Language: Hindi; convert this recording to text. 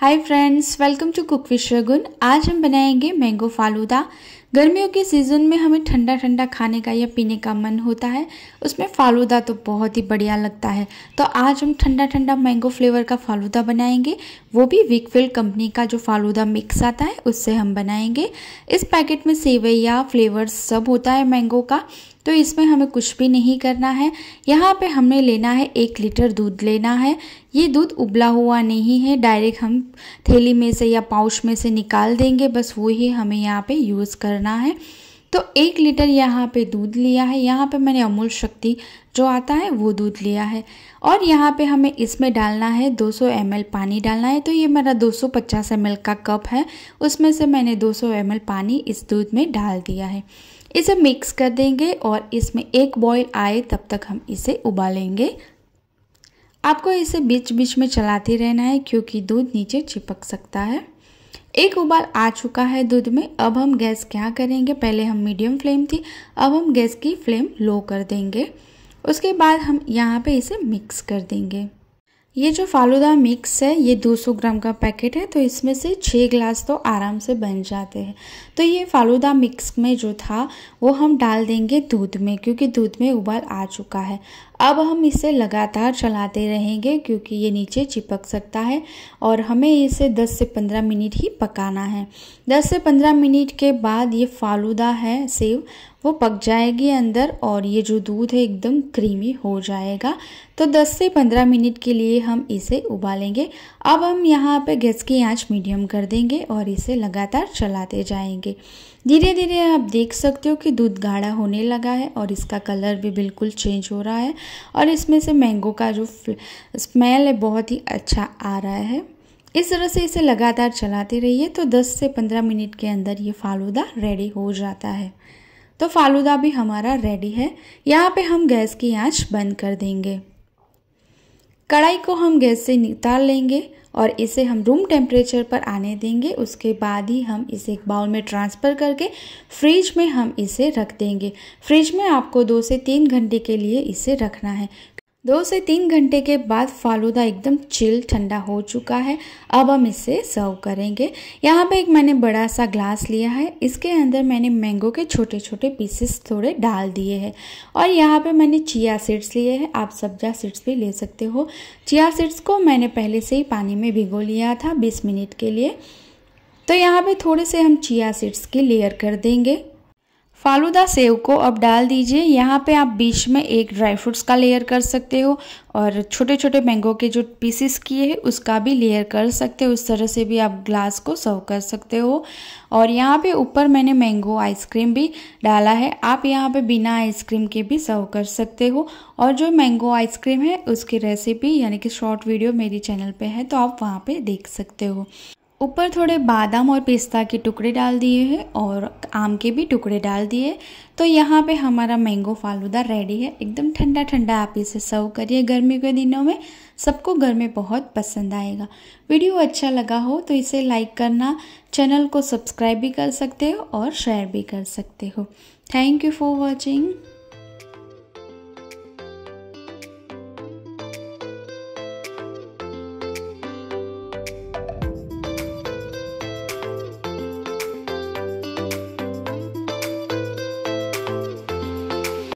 hi friends welcome to cook with आज हम बनाएंगे मैंगो फालूदा गर्मियों के सीज़न में हमें ठंडा ठंडा खाने का या पीने का मन होता है उसमें फालूदा तो बहुत ही बढ़िया लगता है तो आज हम ठंडा ठंडा मैंगो फ्लेवर का फालूदा बनाएंगे वो भी विकफील्ड कंपनी का जो फालूदा मिक्स आता है उससे हम बनाएंगे इस पैकेट में सेवैया फ्लेवर सब होता है मैंगो का तो इसमें हमें कुछ भी नहीं करना है यहाँ पे हमने लेना है एक लीटर दूध लेना है ये दूध उबला हुआ नहीं है डायरेक्ट हम थैली में से या पाउच में से निकाल देंगे बस वो ही हमें यहाँ पे यूज़ करना करना है तो एक लीटर यहाँ पे दूध लिया है यहाँ पे मैंने अमूल शक्ति जो आता है वो दूध लिया है और यहाँ पे हमें इसमें डालना है 200 सौ पानी डालना है तो ये मेरा 250 ml का कप है उसमें से मैंने 200 सौ पानी इस दूध में डाल दिया है इसे मिक्स कर देंगे और इसमें एक बॉईल आए तब तक हम इसे उबालेंगे आपको इसे बीच बीच में चलाते रहना है क्योंकि दूध नीचे चिपक सकता है एक उबाल आ चुका है दूध में अब हम गैस क्या करेंगे पहले हम मीडियम फ्लेम थी अब हम गैस की फ्लेम लो कर देंगे उसके बाद हम यहाँ पे इसे मिक्स कर देंगे ये जो फालूदा मिक्स है ये 200 ग्राम का पैकेट है तो इसमें से छः गिलास तो आराम से बन जाते हैं तो ये फालूदा मिक्स में जो था वो हम डाल देंगे दूध में क्योंकि दूध में उबाल आ चुका है अब हम इसे लगातार चलाते रहेंगे क्योंकि ये नीचे चिपक सकता है और हमें इसे 10 से 15 मिनट ही पकाना है 10 से 15 मिनट के बाद ये फालूदा है सेव वो पक जाएगी अंदर और ये जो दूध है एकदम क्रीमी हो जाएगा तो 10 से 15 मिनट के लिए हम इसे उबालेंगे अब हम यहाँ पे गैस की आंच मीडियम कर देंगे और इसे लगातार चलाते जाएंगे धीरे धीरे आप देख सकते हो कि दूध गाढ़ा होने लगा है और इसका कलर भी बिल्कुल चेंज हो रहा है और इसमें से मैंगो का जो स्मेल है बहुत ही अच्छा आ रहा है इस तरह से इसे लगातार चलाते रहिए तो 10 से 15 मिनट के अंदर ये फालूदा रेडी हो जाता है तो फालूदा भी हमारा रेडी है यहाँ पे हम गैस की आंच बंद कर देंगे कढ़ाई को हम गैस से निकाल लेंगे और इसे हम रूम टेम्परेचर पर आने देंगे उसके बाद ही हम इसे एक बाउल में ट्रांसफ़र करके फ्रिज में हम इसे रख देंगे फ्रिज में आपको दो से तीन घंटे के लिए इसे रखना है दो से तीन घंटे के बाद फालूदा एकदम चिल ठंडा हो चुका है अब हम इसे सर्व करेंगे यहाँ पे एक मैंने बड़ा सा ग्लास लिया है इसके अंदर मैंने मैंगो के छोटे छोटे पीसेस थोड़े डाल दिए हैं और यहाँ पे मैंने चिया सीड्स लिए हैं आप सब्जा सीड्स भी ले सकते हो चिया सीड्स को मैंने पहले से ही पानी में भिगो लिया था बीस मिनट के लिए तो यहाँ पर थोड़े से हम चिया सीड्स की लेयर कर देंगे फालूदा सेव को अब डाल दीजिए यहाँ पे आप बीच में एक ड्राई फ्रूट्स का लेयर कर सकते हो और छोटे छोटे मैंगो के जो पीसेस किए हैं उसका भी लेयर कर सकते हो उस तरह से भी आप ग्लास को सर्व कर सकते हो और यहाँ पे ऊपर मैंने मैंगो आइसक्रीम भी डाला है आप यहाँ पे बिना आइसक्रीम के भी सर्व कर सकते हो और जो मैंगो आइसक्रीम है उसकी रेसिपी यानी कि शॉर्ट वीडियो मेरी चैनल पर है तो आप वहाँ पर देख सकते हो ऊपर थोड़े बादाम और पिस्ता के टुकड़े डाल दिए हैं और आम के भी टुकड़े डाल दिए तो यहाँ पे हमारा मैंगो फालूदा रेडी है एकदम ठंडा ठंडा आप इसे सर्व करिए गर्मी के दिनों में सबको घर में बहुत पसंद आएगा वीडियो अच्छा लगा हो तो इसे लाइक करना चैनल को सब्सक्राइब भी कर सकते हो और शेयर भी कर सकते हो थैंक यू फॉर वॉचिंग